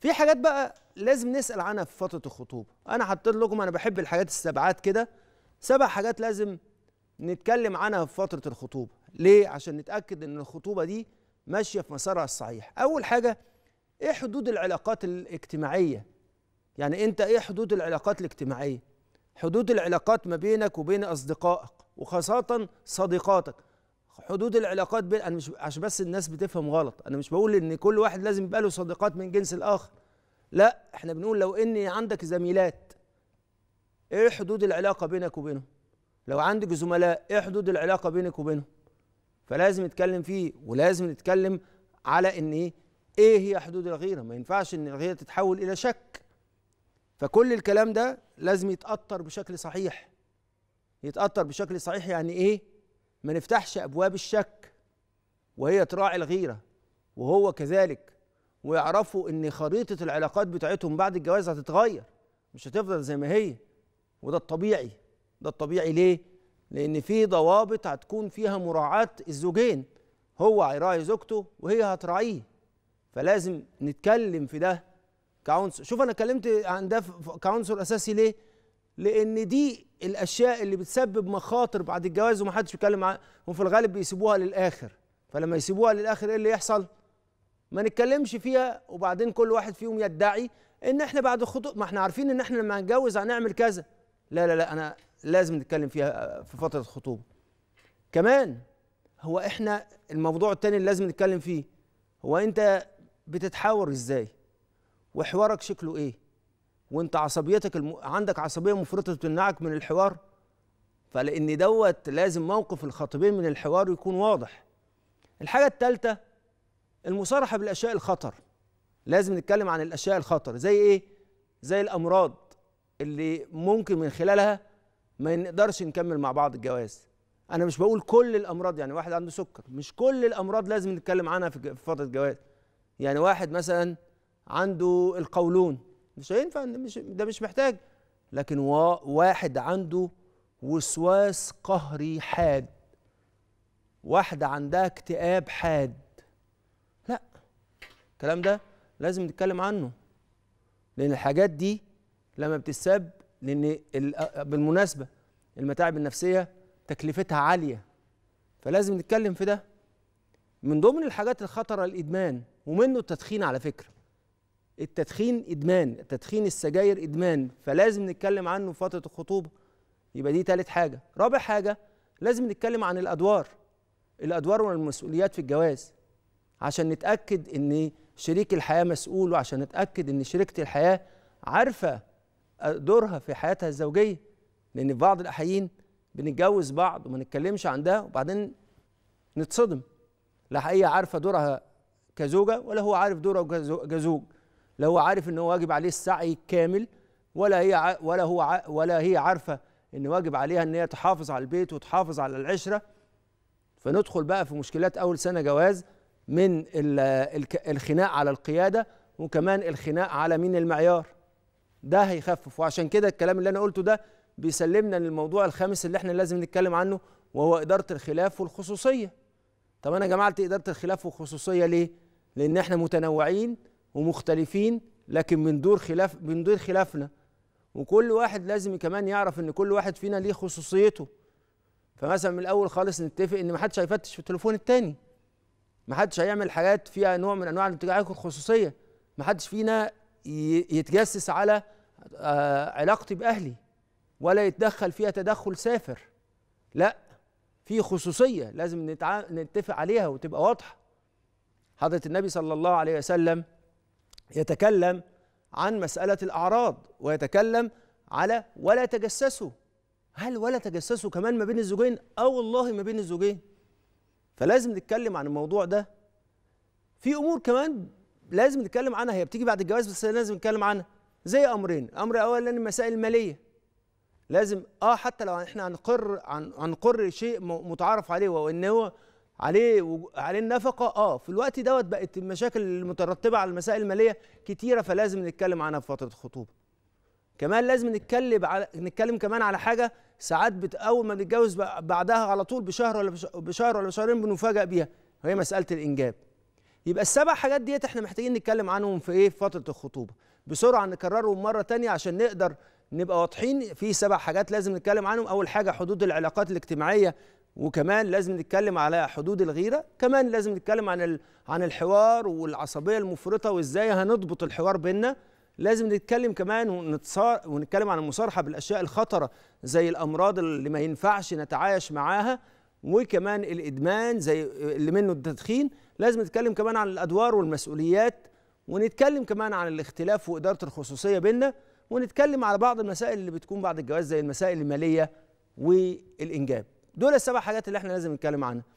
في حاجات بقى لازم نسال عنها في فتره الخطوبه انا حطيت لكم انا بحب الحاجات السبعات كده سبع حاجات لازم نتكلم عنها في فتره الخطوبه ليه عشان نتاكد ان الخطوبه دي ماشيه في مسارها الصحيح اول حاجه ايه حدود العلاقات الاجتماعيه يعني انت ايه حدود العلاقات الاجتماعيه حدود العلاقات ما بينك وبين اصدقائك وخاصه صديقاتك حدود العلاقات بين انا مش عشان بس الناس بتفهم غلط انا مش بقول ان كل واحد لازم يبقى له صديقات من جنس الاخر لا احنا بنقول لو ان عندك زميلات ايه حدود العلاقه بينك وبينهم لو عندك زملاء ايه حدود العلاقه بينك وبينهم فلازم نتكلم فيه ولازم نتكلم على ان ايه ايه هي حدود الغيره ما ينفعش ان الغيره تتحول الى شك فكل الكلام ده لازم يتاثر بشكل صحيح يتاثر بشكل صحيح يعني ايه ما نفتحش ابواب الشك وهي تراعي الغيره وهو كذلك ويعرفوا ان خريطه العلاقات بتاعتهم بعد الجواز هتتغير مش هتفضل زي ما هي وده الطبيعي ده الطبيعي ليه لان في ضوابط هتكون فيها مراعاه الزوجين هو هيراعي زوجته وهي هتراعيه فلازم نتكلم في ده كعنصر شوف انا اتكلمت عن ده كعنصر اساسي ليه لان دي الاشياء اللي بتسبب مخاطر بعد الجواز ومحدش بيتكلم عنها وفي الغالب بيسيبوها للاخر فلما يسيبوها للاخر ايه اللي يحصل ما نتكلمش فيها وبعدين كل واحد فيهم يدعي ان احنا بعد الخطوبه ما احنا عارفين ان احنا لما هنتجوز هنعمل كذا لا لا لا انا لازم نتكلم فيها في فتره الخطوبه كمان هو احنا الموضوع التاني اللي لازم نتكلم فيه هو انت بتتحاور ازاي وحوارك شكله ايه وانت عصبيتك الم... عندك عصبيه مفرطه تمنعك من الحوار فلان دوت لازم موقف الخطيبين من الحوار يكون واضح الحاجه الثالثه المصارحه بالاشياء الخطر لازم نتكلم عن الاشياء الخطر زي ايه زي الامراض اللي ممكن من خلالها ما نقدرش نكمل مع بعض الجواز انا مش بقول كل الامراض يعني واحد عنده سكر مش كل الامراض لازم نتكلم عنها في فتره الجواز يعني واحد مثلا عنده القولون مش هينفع مش ده مش محتاج لكن واحد عنده وسواس قهري حاد واحدة عندها اكتئاب حاد لا الكلام ده لازم نتكلم عنه لأن الحاجات دي لما بتتساب لأن بالمناسبة المتاعب النفسية تكلفتها عالية فلازم نتكلم في ده من ضمن الحاجات الخطرة الإدمان ومنه التدخين على فكرة التدخين ادمان تدخين السجاير ادمان فلازم نتكلم عنه في فتره الخطوبه يبقى دي ثالث حاجه رابع حاجه لازم نتكلم عن الادوار الادوار والمسؤوليات في الجواز عشان نتاكد ان شريك الحياه مسؤول وعشان نتاكد ان شريكه الحياه عارفه دورها في حياتها الزوجيه لان في بعض الاحيان بنتجوز بعض وما نتكلمش عن ده وبعدين نتصدم لا هي عارفه دورها كزوجه ولا هو عارف دوره كزوج لا هو عارف ان هو واجب عليه السعي الكامل ولا هي ولا هو ولا هي عارفه ان واجب عليها ان هي تحافظ على البيت وتحافظ على العشره فندخل بقى في مشكلات اول سنه جواز من الخناق على القياده وكمان الخناق على مين المعيار ده هيخفف وعشان كده الكلام اللي انا قلته ده بيسلمنا للموضوع الخامس اللي احنا لازم نتكلم عنه وهو اداره الخلاف والخصوصيه طب انا جمعت اداره الخلاف والخصوصيه ليه لان احنا متنوعين ومختلفين لكن من دور خلاف من دور خلافنا وكل واحد لازم كمان يعرف ان كل واحد فينا ليه خصوصيته فمثلا من الاول خالص نتفق ان محدش هيفتش في التليفون التاني محدش هيعمل حاجات فيها نوع من انواع الاتجاهات الخصوصيه محدش فينا يتجسس على آه، علاقتي باهلي ولا يتدخل فيها تدخل سافر لا في خصوصيه لازم نتفق عليها وتبقى واضحه حضره النبي صلى الله عليه وسلم يتكلم عن مسألة الأعراض ويتكلم على ولا تجسسوا هل ولا تجسسوا كمان ما بين الزوجين أو والله ما بين الزوجين فلازم نتكلم عن الموضوع ده في أمور كمان لازم نتكلم عنها هي بتيجي بعد الجواز بس لازم نتكلم عنها زي أمرين أمر أولا المسائل المالية لازم اه حتى لو احنا هنقر عن هنقر شيء متعارف عليه وان هو عليه عليه النفقه اه في الوقت دوت بقت المشاكل المترتبه على المسائل الماليه كتيره فلازم نتكلم عنها في فتره الخطوبه كمان لازم نتكلم على نتكلم كمان على حاجه ساعات بت... اول ما بنتجوز بعدها على طول بشهر ولا بشهر ولا بشهرين بنفاجئ بيها وهي مساله الانجاب يبقى السبع حاجات ديت احنا محتاجين نتكلم عنهم في ايه في فتره الخطوبه بسرعه نكررهم مره تانية عشان نقدر نبقى واضحين في سبع حاجات لازم نتكلم عنهم اول حاجه حدود العلاقات الاجتماعيه وكمان لازم نتكلم على حدود الغيره كمان لازم نتكلم عن عن الحوار والعصبيه المفرطه وازاي هنضبط الحوار بينا لازم نتكلم كمان ونتصار... ونتكلم عن المصارحه بالاشياء الخطره زي الامراض اللي ما ينفعش نتعايش معاها وكمان الادمان زي اللي منه التدخين لازم نتكلم كمان عن الادوار والمسؤوليات ونتكلم كمان عن الاختلاف واداره الخصوصيه بينا ونتكلم على بعض المسائل اللي بتكون بعد الجواز زي المسائل الماليه والانجاب دول السبع حاجات اللي احنا لازم نتكلم عنها